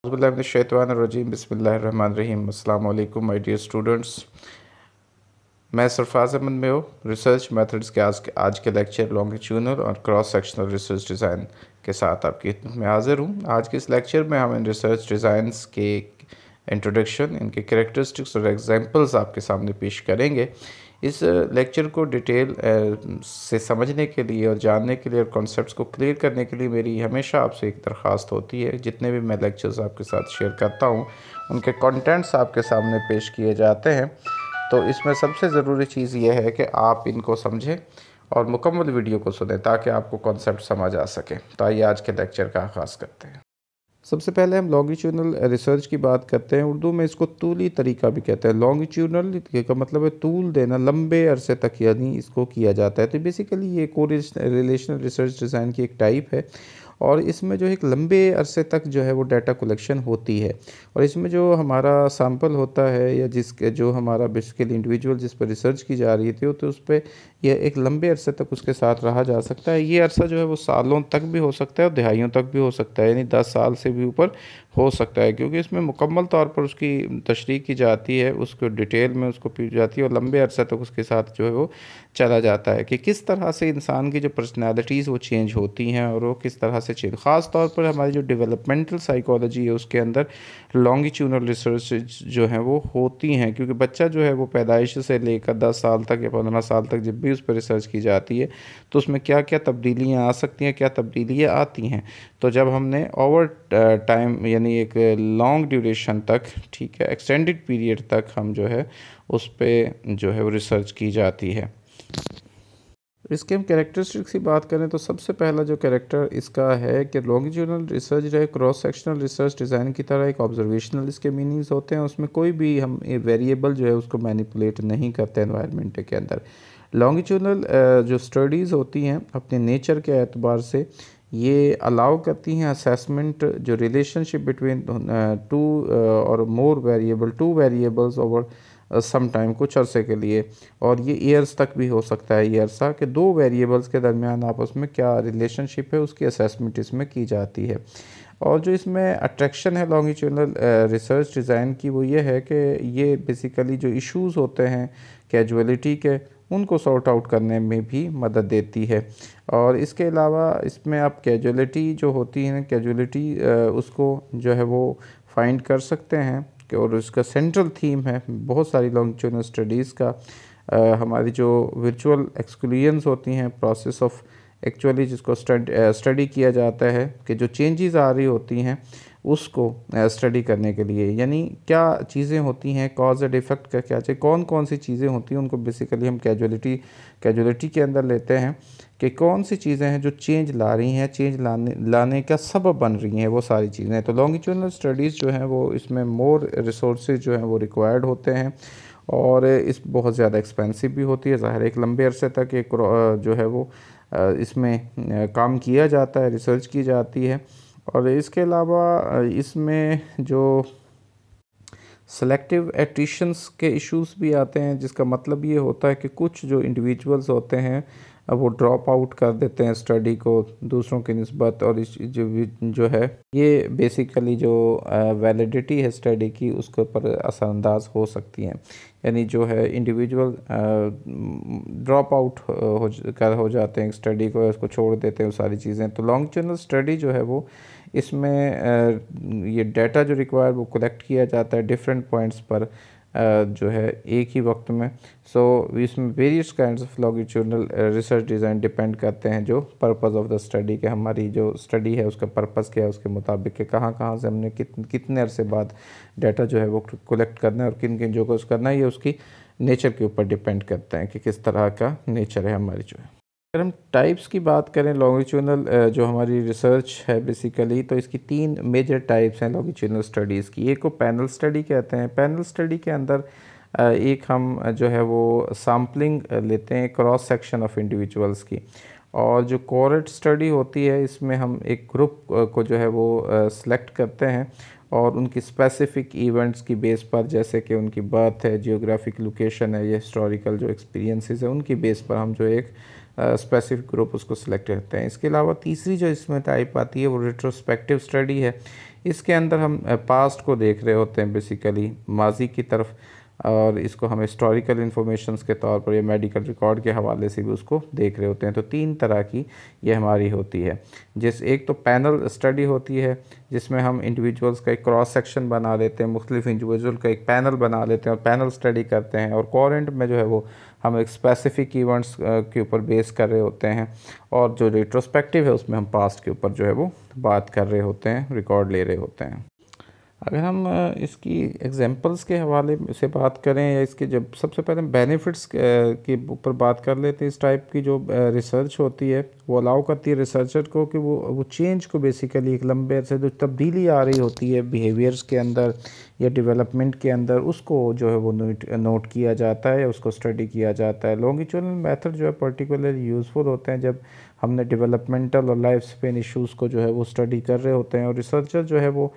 शैतवानरजीम बसमीम अल्लाम my dear students मैं सरफ़ाज़ अहमद में हूँ रिसर्च मेथड्स के आज के आज के लेक्चर लॉन्गिट्यूनल और क्रॉस सेक्शनल रिसर्च डिज़ाइन के साथ आपकी खिदमत में हाज़िर हूँ आज के इस लेक्चर में हम इन रिसर्च डिज़ाइंस के इंट्रोडक्शन इनके करेक्टरिस्टिक्स और एग्जाम्पल्स आपके सामने पेश करेंगे इस लेक्चर को डिटेल से समझने के लिए और जानने के लिए और कॉन्सेप्ट को क्लियर करने के लिए मेरी हमेशा आपसे एक दरख्वास्त होती है जितने भी मैं लेक्चर्स आपके साथ शेयर करता हूँ उनके कॉन्टेंट्स आपके सामने पेश किए जाते हैं तो इसमें सबसे ज़रूरी चीज़ यह है कि आप इनको समझें और मुकम्मल वीडियो को सुने ताकि आपको कॉन्सेप्ट समझ आ सके तो आइए आज के लेक्चर का आगाज़ करते हैं सबसे पहले हम लॉन्गिट्यूडनल रिसर्च की बात करते हैं उर्दू में इसको तूली तरीका भी कहते हैं लॉन्गिट्यूडनल का मतलब है तूल देना लंबे अरसे तक यानी इसको किया जाता है तो बेसिकली ये को रिलेशनल रिसर्च डिज़ाइन की एक टाइप है और इसमें जो एक लंबे अरसे तक जो है वो डाटा कलेक्शन होती है और इसमें जो हमारा सैम्पल होता है या जिसके जो हमारा बेसिकली इंडिविजुअल जिस पर रिसर्च की जा रही थी तो उस पर यह एक लंबे अरसे तक उसके साथ रहा जा सकता है ये अरसा जो है वो सालों तक भी हो सकता है और दिहाइयों तक भी हो सकता है यानी दस साल से भी ऊपर हो सकता है क्योंकि इसमें मुकम्मल तौर पर उसकी तशरी की जाती है उसको डिटेल में उसको पी जाती है और लंबे अरसे तक तो उसके साथ जो है वो चला जाता है कि किस तरह से इंसान की जो पर्सनैलिटीज़ वो चेंज होती हैं और वो किस तरह से चेंज ख़ास तौर पर हमारी जो डेवलपमेंटल साइकोलॉजी है उसके अंदर लॉन्गिट्यूनल रिसर्च जो हैं वो होती हैं क्योंकि बच्चा जो है वो पैदाइश से लेकर दस साल तक या पंद्रह साल तक जब भी उस पर रिसर्च की जाती है तो उसमें क्या क्या तब्दीलियाँ आ सकती हैं क्या तब्दीलियाँ आती हैं तो जब हमने ओवर टाइम यानी यानी एक लॉन्ग ड्यूरेशन तक ठीक है एक्सटेंडेड पीरियड तक हम जो है उस पर जो है वो रिसर्च की जाती है इसके हम कैरेक्टरिस्टिक्स की बात करें तो सबसे पहला जो कैरेक्टर इसका है कि लॉन्गिट्यूडनल रिसर्च जो है क्रॉस सेक्शनल रिसर्च डिज़ाइन की तरह एक ऑब्जर्वेशनल इसके मीनिंग्स होते हैं उसमें कोई भी हम वेरिएबल जो है उसको मैनिपुलेट नहीं करते एनवायरनमेंट के अंदर लॉन्गिट्यूडनल जो स्टडीज़ होती हैं अपने नेचर के एतबार से ये अलाउ करती हैं असेसमेंट जो रिलेशनशिप बिटवीन टू और more variable two variables over some time कुछ अरसे के लिए और ये ईयर्स तक भी हो सकता है ये अरसा कि दो वेरिएबल्स के दरमियान आपस में क्या रिलेशनशिप है उसकी असेसमेंट इसमें की जाती है और जो इसमें अट्रैक्शन है लॉन्गिट्यूडनल रिसर्च डिज़ाइन की वो ये है कि ये बेसिकली जो इश्यूज होते हैं कैजुअलिटी के उनको सॉर्ट आउट करने में भी मदद देती है और इसके अलावा इसमें आप कैजुअलिटी जो होती है कैजुअलिटी उसको जो है वो फाइंड कर सकते हैं और इसका सेंट्रल थीम है बहुत सारी लॉन्ग स्टडीज़ का आ, हमारी जो वर्चुअल एक्सक्लूजन्स होती हैं प्रोसेस ऑफ एक्चुअली जिसको स्टडी किया जाता है कि जो चेंजेस आ रही होती हैं उसको स्टडी करने के लिए यानी क्या चीज़ें होती हैं कॉज एंड इफ़ेक्ट का क्या चाहिए कौन कौन सी चीज़ें होती हैं उनको बेसिकली हम कैजुअलिटी कैजुअलिटी के अंदर लेते हैं कि कौन सी चीज़ें हैं जो चेंज ला रही हैं चेंज लाने लाने का सबब बन रही हैं वो सारी चीज़ें तो लॉन्गिट्यूनल स्टडीज़ जो हैं वो इसमें मोर रिसोर्स जो हैं वो रिक्वायर्ड होते हैं और इस बहुत ज़्यादा एक्सपेंसिव भी होती है ज़ाहिर एक लंबे अरसे तक एक जो है वो इसमें काम किया जाता है रिसर्च की जाती है और इसके अलावा इसमें जो सेलेक्टिव एट्रिशंस के इश्यूज भी आते हैं जिसका मतलब ये होता है कि कुछ जो इंडिविजुअल्स होते हैं अब वो ड्रॉप आउट कर देते हैं स्टडी को दूसरों की नस्बत और इस जो जो है ये बेसिकली जो वैलिडिटी है स्टडी की उसके ऊपर असरअंदाज हो सकती हैं यानी जो है इंडिविजुअल ड्रॉप आउट हो कर हो जाते हैं स्टडी को उसको छोड़ देते हैं सारी चीज़ें तो लॉन्ग जर्नल स्टडी जो है वो इसमें ये डाटा जो रिक्वायर वो कलेक्ट किया जाता है डिफरेंट पॉइंट्स पर जो है एक ही वक्त में सो so, इसमें various kind of longitudinal research design depend करते हैं जो पर्पस ऑफ द स्टडी के हमारी जो स्टडी है उसका पर्पस क्या है उसके मुताबिक के कहाँ कहाँ से हमने कित, कितने अरसे बाद डाटा जो है वो कलेक्ट करना है और किन किन जो को करना है ये उसकी नेचर के ऊपर डिपेंड करते हैं कि किस तरह का नेचर है हमारी जो है अगर हम टाइप्स की बात करें लॉन्गिट्यूनल जो हमारी रिसर्च है बेसिकली तो इसकी तीन मेजर टाइप्स हैं लॉन्गिट्यूनल स्टडीज़ की एक को पैनल स्टडी कहते हैं पैनल स्टडी के अंदर एक हम जो है वो सैम्पलिंग लेते हैं क्रॉस सेक्शन ऑफ इंडिविजुअल्स की और जो कोरेट स्टडी होती है इसमें हम एक ग्रुप को जो है वो सिलेक्ट करते हैं और उनकी स्पेसिफ़िक इवेंट्स की बेस पर जैसे कि उनकी बर्थ है जियोग्राफिक लोकेशन है या हिस्टोरिकल जो एक्सपीरियंसेस है उनकी बेस पर हम जो एक स्पेसिफिक ग्रुप उसको सिलेक्ट करते हैं इसके अलावा तीसरी जो इसमें टाइप आती है वो रिट्रोस्पेक्टिव स्टडी है इसके अंदर हम पास्ट को देख रहे होते हैं बेसिकली माजी की तरफ और इसको हम हिस्टोरिकल इन्फॉर्मेशन के तौर पर या मेडिकल रिकॉर्ड के हवाले से भी उसको देख रहे होते हैं तो तीन तरह की ये हमारी होती है जिस एक तो पैनल स्टडी होती है जिसमें हम इंडिविजुअल्स का एक क्रॉस सेक्शन बना लेते हैं मुख्तलिफ इंडिविजुअल का एक पैनल बना लेते हैं और पैनल स्टडी करते हैं और कॉरेंट में जो है वो हम एक स्पेसिफिक इवेंट्स के ऊपर बेस कर रहे होते हैं और जो रिट्रोस्पेक्टिव है उसमें हम पास्ट के ऊपर जो है वो बात कर रहे होते हैं रिकॉर्ड ले रहे होते हैं अगर हम इसकी एग्जांपल्स के हवाले से बात करें या इसके जब सबसे पहले बेनिफिट्स के ऊपर बात कर लेते हैं इस टाइप की जो रिसर्च होती है वो अलाउ करती है रिसर्चर को कि वो वो चेंज को बेसिकली एक लंबे अरसे जो तब्दीली आ रही होती है बिहेवियर्स के अंदर या डेवलपमेंट के अंदर उसको जो है वो नोट नोट किया जाता है या उसको स्टडी किया जाता है लॉन्गिचुअल मेथड जो है पर्टिकुलर यूज़फुल होते हैं जब हमने डेवलपमेंटल और लाइफ स्पेन इश्यूज़ को जो है वो स्टडी कर रहे होते हैं और रिसर्चर जो है वो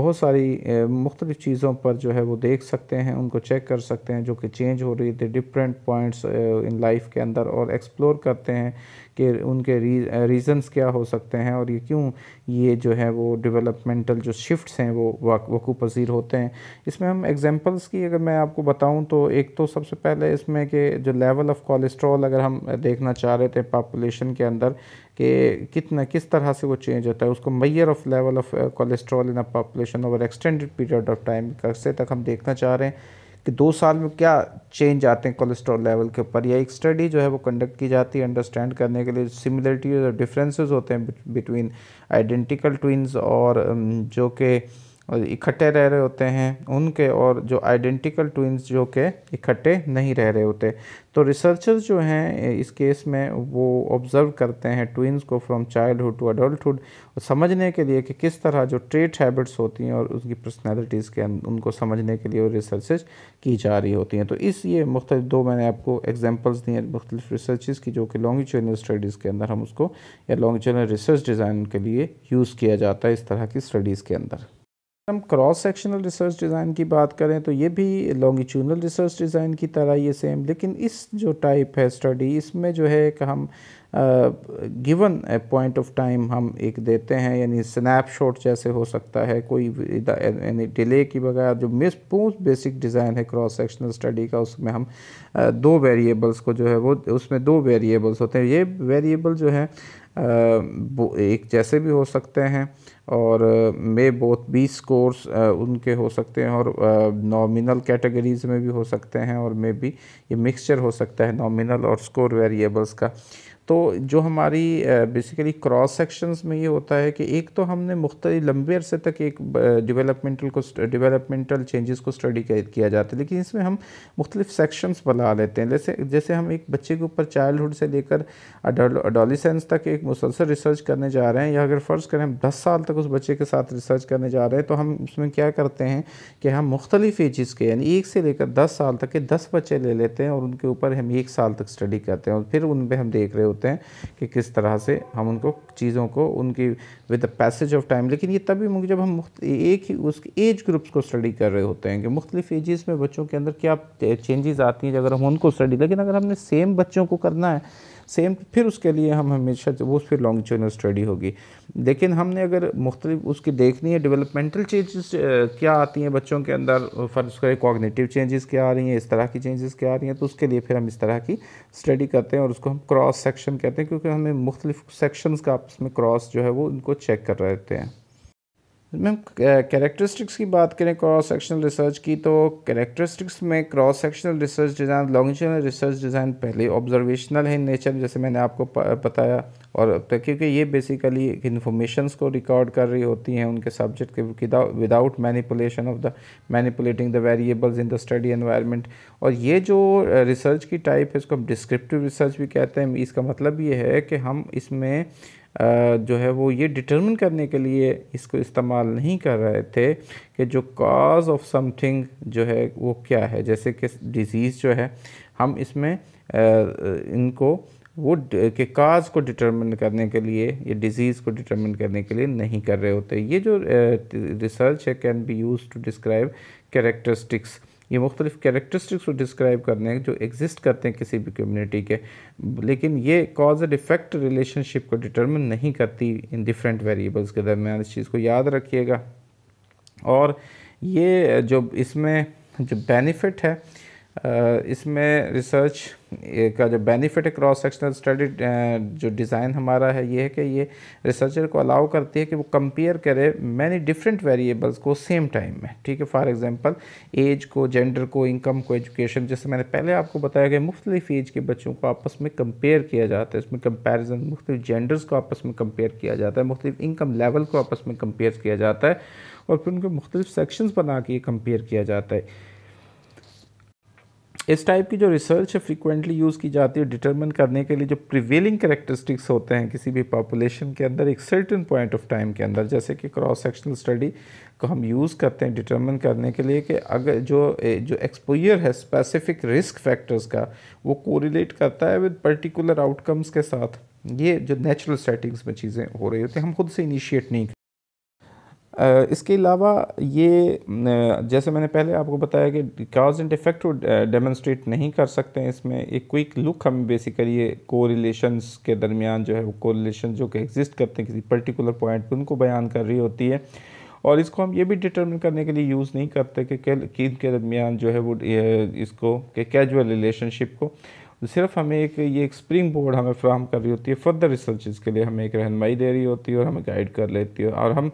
बहुत सारी मुख्तलिफ़ चीज़ों पर जो है वो देख सकते हैं उनको चेक कर सकते हैं जो कि चेंज हो रही थी डिफरेंट पॉइंट्स इन लाइफ के अंदर और एक्सप्लोर करते हैं कि उनके रीज़न्स क्या हो सकते हैं और ये क्यों ये जो है वो डेवलपमेंटल जो शिफ्ट्स हैं वो वकू पसीर होते हैं इसमें हम एग्जांपल्स की अगर मैं आपको बताऊं तो एक तो सबसे पहले इसमें कि जो लेवल ऑफ़ कोलेस्ट्रॉल अगर हम देखना चाह रहे थे पापुलेशन के अंदर कि कितना किस तरह से वो चेंज होता है उसको measure of level of cholesterol in a population over extended period of time कब से तक हम देखना चाह रहे हैं कि दो साल में क्या चेंज आते हैं कोलेस्ट्रॉल लेवल के ऊपर या एक स्टडी जो है वो कंडक्ट की जाती है अंडरस्टैंड करने के लिए सिमिलरिटीज और डिफरेंसेस होते हैं बिटवीन आइडेंटिकल ट्विन्स और um, जो कि और इकट्ठे रह रहे होते हैं उनके और जो आइडेंटिकल ट्विन्स जो के इकट्ठे नहीं रह रहे होते तो रिसर्चर्स जो हैं इस केस में वो ऑब्ज़र्व करते हैं ट्विन्स को फ्रॉम चाइल्डहुड टू अडल्टहुड और समझने के लिए कि किस तरह जो ट्रेट हैबिट्स होती हैं और उसकी पर्सनैलिटीज़ के उनको समझने के लिए रिसर्च की जा रही होती हैं तो इस ये मुख्तलि दो मैंने आपको एग्जाम्पल्स दिए मुख्तलिफ रिसर्च की जो कि लॉन्गिट्यूनल स्टडीज़ के अंदर हम उसको या लॉन्गिट्यूनल रिसर्च डिज़ाइन के लिए यूज़ किया जाता है इस तरह की स्टडीज़ के अंदर हम क्रॉस सेक्शनल रिसर्च डिज़ाइन की बात करें तो ये भी लॉन्गिट्यूनल रिसर्च डिज़ाइन की तरह ये सेम लेकिन इस जो टाइप है स्टडी इसमें जो है कि हम गिवन पॉइंट ऑफ टाइम हम एक देते हैं यानी स्नैपशॉट जैसे हो सकता है कोई यानी डिले की बगैर जो मिस मोस्ट बेसिक डिज़ाइन है क्रॉस सेक्शनल स्टडी का उसमें हम uh, दो वेरिएबल्स को जो है वो उसमें दो वेरिएबल्स होते हैं ये वेरिएबल जो है uh, एक जैसे भी हो सकते हैं और मे बोथ बी स्कोर्स उनके हो सकते हैं और नॉमिनल कैटेगरीज़ में भी हो सकते हैं और मे बी ये मिक्सचर हो सकता है नॉमिनल और स्कोर वेरिएबल्स का तो जो हमारी बेसिकली क्रॉस सेक्शंस में ये होता है कि एक तो हमने मुख्तलि लंबे अरसे तक एक डिवेलपमेंटल को डिवेलपमेंटल चेंजेस को स्टडी किया जाता है लेकिन इसमें हम मुख्तलिफ सेक्शंस बना लेते हैं जैसे जैसे हम एक बच्चे के ऊपर चाइल्डहुड से लेकर अडोलिसेंस तक एक मुसलसल रिसर्च करने जा रहे हैं या अगर फ़र्ज़ करें दस साल तक उस बच्चे के साथ रिसर्च करने जा रहे हैं तो हम उसमें क्या करते हैं कि हम मुख्तलिफ एजेस के यानी एक से लेकर दस साल तक के दस बच्चे ले लेते हैं और उनके ऊपर हम एक साल तक स्टडी करते हैं और फिर उन पर हम देख रहे हो होते हैं कि किस तरह से हम उनको चीज़ों को उनकी with the passage of time लेकिन ये तभी मुझे जब हम एक ही उस एज ग्रुप्स को स्टडी कर रहे होते हैं कि मुख्तलिफ एजेस में बच्चों के अंदर क्या चेंजेस आती हैं अगर हम उनको स्टडी लेकिन अगर हमने सेम बच्चों को करना है सेम फिर उसके लिए हम हमेशा वो फिर लॉन्ग लॉन्गिट्यूडनल स्टडी होगी लेकिन हमने अगर मुख्तलि उसकी देखनी है डेवलपमेंटल चेंजेस क्या आती हैं बच्चों के अंदर फ़र्ज करें कॉग्नेटिव चेंजेस क्या आ रही हैं इस तरह की चेंजेस क्या आ रही हैं तो उसके लिए फिर हम इस तरह की स्टडी करते हैं और उसको हम क्रॉस सेक्शन कहते हैं क्योंकि हमें मुख्तलिफ सेक्शंस का आपस में क्रॉस जो है वो उनको चेक कर रहे हैं मैम कैरेक्टरिस्टिक्स uh, की बात करें क्रॉस सेक्शनल रिसर्च की तो कैरेक्टरिस्टिक्स में cross sectional research design longitudinal research design पहले ऑब्जर्वेशनल है नेचर जैसे मैंने आपको बताया और तो क्योंकि ये बेसिकली इन्फॉर्मेशंस को रिकॉर्ड कर रही होती हैं उनके सब्जेक्ट के without manipulation of the manipulating the variables in the study environment और ये जो रिसर्च uh, की टाइप है इसको हम डिस्क्रिप्टिव रिसर्च भी कहते हैं इसका मतलब ये है कि हम इसमें जो है वो ये डिटर्मिन करने के लिए इसको इस्तेमाल नहीं कर रहे थे कि जो काज ऑफ समथिंग जो है वो क्या है जैसे कि डिज़ीज़ जो है हम इसमें इनको वो के काज को डिटरमिन करने के लिए या डिज़ीज़ को डिटरमिन करने के लिए नहीं कर रहे होते ये जो रिसर्च है can be use to describe characteristics ये मुख्तलिफ़ करेक्टरिस्टिक्स को डिस्क्राइब करने हैं जो एग्जिस्ट करते हैं किसी भी कम्युनिटी के लेकिन ये कॉज एंड इफ़ेक्ट रिलेशनशिप को डिटर्मिन नहीं करती इन डिफरेंट वेरिएबल्स के दरमियान इस चीज़ को याद रखिएगा और ये जो इसमें जो बेनिफिट है इसमें रिसर्च का जो बेनिफिट है क्रॉस सेक्शनल स्टडी जो डिज़ाइन हमारा है ये है कि ये रिसर्चर को अलाउ करती है कि वो कंपेयर करे मैनी डिफरेंट वेरिएबल्स को सेम टाइम में ठीक है फॉर एग्जांपल एज को जेंडर को इनकम को एजुकेशन जैसे मैंने पहले आपको बताया कि मुख्तलिफ एज के बच्चों को आपस में कंपेयर किया जाता है इसमें कंपेरिजन मुख्तलिफ जेंडर्स को आपस में कंपेयर किया जाता है मुख्तलिफ इनकम लेवल को आपस में कंपेयर किया जाता है और फिर उनको मुख्तलिफ सेक्शंस बना के कंपेयर किया जाता है इस टाइप की जो रिसर्च है फ्रिक्वेंटली यूज़ की जाती है डिटरमिन करने के लिए जो प्रिवेलिंग करेक्टरिस्टिक्स होते हैं किसी भी पॉपुलेशन के अंदर एक सर्टन पॉइंट ऑफ टाइम के अंदर जैसे कि क्रॉस सेक्शनल स्टडी को हम यूज़ करते हैं डिटरमिन करने के लिए कि अगर जो जो एक्सपोयर है स्पेसिफिक रिस्क फैक्टर्स का वो कोरिलेट करता है विद पर्टिकुलर आउटकम्स के साथ ये जो नेचुरल सेटिंग्स में चीज़ें हो रही होती हैं हम खुद से इनिशिएट नहीं इसके अलावा ये जैसे मैंने पहले आपको बताया कि काज एंड इफेक्ट डेमोन्स्ट्रेट नहीं कर सकते हैं इसमें एक क्विक लुक हम बेसिकली ये कोरिलेशंस के दरमियान जो है वो को जो कि एग्जिस्ट करते हैं किसी पर्टिकुलर पॉइंट पर उनको बयान कर रही होती है और इसको हम ये भी डिटर्मिन करने के लिए यूज़ नहीं करते कि किन के दरमियान जो है वो इसको के कैजुअल रिलेशनशिप को सिर्फ हमें एक ये एक स्प्रिंग बोर्ड हमें फ्राहम कर रही होती है फर्दर रिसर्च के लिए हमें एक रहनमाई दे रही होती है और हमें गाइड कर लेती है और हम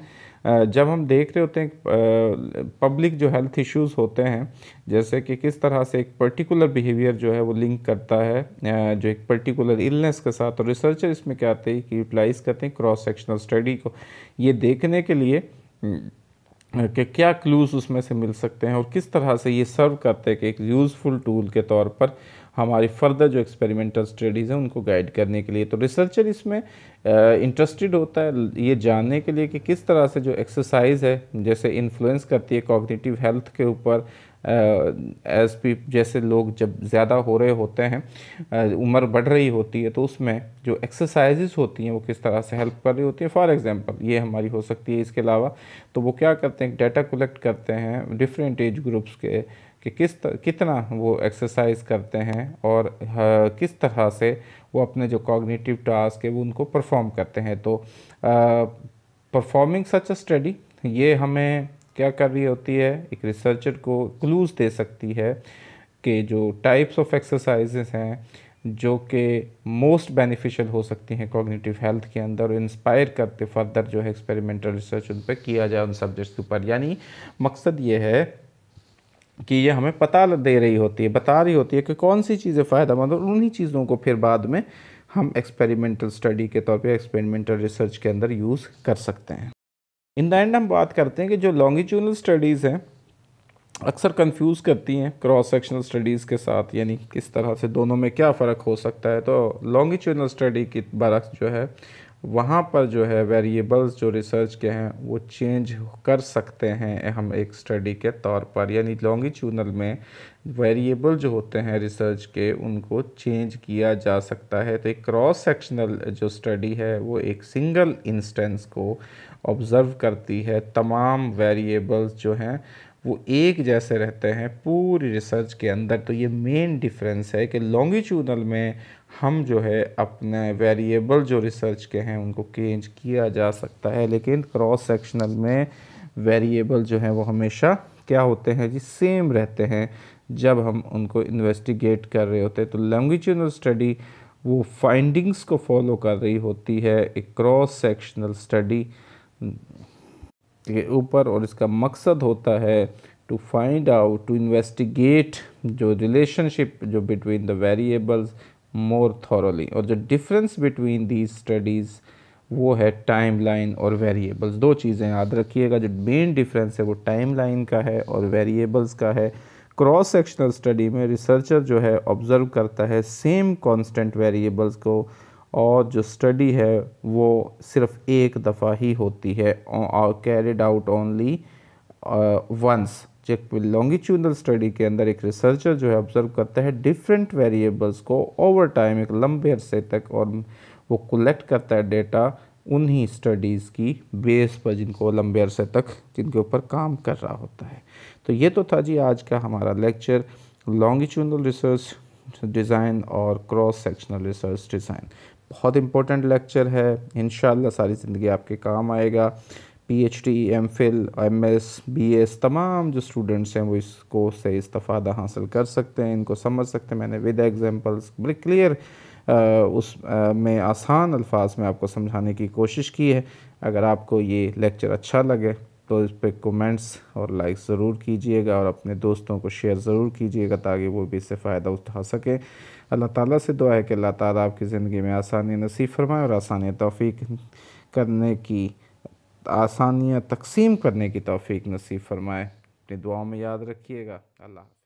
जब हम देख रहे होते हैं पब्लिक जो हेल्थ इश्यूज़ होते हैं जैसे कि किस तरह से एक पर्टिकुलर बिहेवियर जो है वो लिंक करता है जो एक पर्टिकुलर इलनेस के साथ और रिसर्चर इसमें क्या आते हैं कि यूटिलाइज़ करते हैं क्रॉस सेक्शनल स्टडी को ये देखने के लिए हम्म, कि क्या क्लूज़ उसमें से मिल सकते हैं और किस तरह से ये सर्व करते हैं कि एक यूज़फुल टूल के तौर पर हमारी फर्दर जो एक्सपेरिमेंटल स्टडीज़ हैं उनको गाइड करने के लिए तो रिसर्चर इसमें इंटरेस्टेड होता है ये जानने के लिए कि किस तरह से जो एक्सरसाइज है जैसे इन्फ्लुएंस करती है कॉग्निटिव हेल्थ के ऊपर एज पी जैसे लोग जब ज़्यादा हो रहे होते हैं उम्र बढ़ रही होती है तो उसमें जो एक्सरसाइजेज होती हैं वो किस तरह से हेल्प कर रही होती है फॉर एग्ज़ाम्पल ये हमारी हो सकती है इसके अलावा तो वो क्या करते हैं डाटा कलेक्ट करते हैं डिफरेंट एज ग्रुप्स के कि किस कितना वो एक्सरसाइज करते हैं और किस तरह से वो अपने जो कॉग्निटिव टास्क है वो उनको परफॉर्म करते हैं तो परफॉर्मिंग सच अ स्टडी ये हमें क्या कर रही होती है एक रिसर्चर को क्लूज दे सकती है कि जो टाइप्स ऑफ एक्सरसाइजेस हैं जो कि मोस्ट बेनिफिशियल हो सकती हैं कॉग्निटिव हेल्थ के अंदर और इंस्पायर करते फर्दर जो है एक्सपेरिमेंटल रिसर्च उन पर किया जाए उन सब्जेक्ट्स के ऊपर यानी मकसद ये है कि ये हमें पता दे रही होती है बता रही होती है कि कौन सी चीज़ें फ़ायदेमंद और उन्हीं चीज़ों को फिर बाद में हम एक्सपेरिमेंटल स्टडी के तौर पे एक्सपेरिमेंटल रिसर्च के अंदर यूज़ कर सकते हैं इन द एंड हम बात करते हैं कि जो लॉन्गिट्यूनल स्टडीज़ हैं अक्सर कंफ्यूज करती हैं क्रॉस सेक्शनल स्टडीज़ के साथ यानी किस तरह से दोनों में क्या फ़र्क हो सकता है तो लॉन्गिट्यूनल स्टडी की बरक्स जो है वहाँ पर जो है वेरिएबल्स जो रिसर्च के हैं वो चेंज कर सकते हैं हम एक स्टडी के तौर पर यानी लॉन्गिट्यूनल में वेरिएबल जो होते हैं रिसर्च के उनको चेंज किया जा सकता है तो एक क्रॉस सेक्शनल जो स्टडी है वो एक सिंगल इंस्टेंस को ऑब्ज़र्व करती है तमाम वेरिएबल्स जो हैं वो एक जैसे रहते हैं पूरी रिसर्च के अंदर तो ये मेन डिफरेंस है कि लॉन्गिट्यूडल में हम जो है अपने वेरिएबल जो रिसर्च के हैं उनको चेंज किया जा सकता है लेकिन क्रॉस सेक्शनल में वेरिएबल जो हैं वो हमेशा क्या होते हैं जी सेम रहते हैं जब हम उनको इन्वेस्टिगेट कर रहे होते हैं तो लॉन्गिट्यूडनल स्टडी वो फाइंडिंग्स को फॉलो कर रही होती है एक क्रॉस सेक्शनल स्टडी के ऊपर और इसका मकसद होता है to find out to investigate जो रिलेशनशिप जो between the variables more thoroughly और जो डिफरेंस बिटवीन दीज स्टडीज़ वो है टाइम लाइन और वेरिएबल्स दो चीज़ें याद रखिएगा जो मेन डिफरेंस है वो टाइम लाइन का है और वेरिएबल्स का है क्रॉस सेक्शनल स्टडी में रिसर्चर जो है ऑब्ज़र्व करता है सेम कांस्टेंट वेरिएबल्स को और जो स्टडी है वो सिर्फ एक दफ़ा ही होती है और कैरिड आउट ओनली वंस जब लॉन्गिट्यूडनल स्टडी के अंदर एक रिसर्चर जो है ऑब्जर्व करता है डिफरेंट वेरिएबल्स को ओवर टाइम एक लंबे अरसे तक और वो कलेक्ट करता है डेटा उन्हीं स्टडीज़ की बेस पर जिनको लंबे अरसे तक जिनके ऊपर काम कर रहा होता है तो ये तो था जी आज का हमारा लेक्चर लॉन्गिट्यूडनल रिसर्च डिज़ाइन और क्रॉस सेक्शनल रिसर्च डिज़ाइन बहुत इंपॉर्टेंट लेक्चर है इन सारी ज़िंदगी आपके काम आएगा P H D M Phil M S B S तमाम जो स्टूडेंट्स हैं वो इस कोर्स से इस्तफ़ादा हासिल कर सकते हैं इनको समझ सकते हैं मैंने विद एग्जांपल्स बड़े क्लियर उस आ, में आसान अल्फाज में आपको समझाने की कोशिश की है अगर आपको ये लेक्चर अच्छा लगे तो इस पर कमेंट्स और लाइक ज़रूर कीजिएगा और अपने दोस्तों को शेयर ज़रूर कीजिएगा ताकि वो भी इससे फ़ायदा उठा सकें अल्लाह ताला से दुआ है कि अल्लाह ताला आपकी ज़िंदगी में आसानी नसीब फरमाए और आसानियाँ तोफ़ी करने की आसानियाँ तकसीम करने की तोफ़ी नसीब फरमाए अपनी दुआओं में याद रखिएगा अल्लाह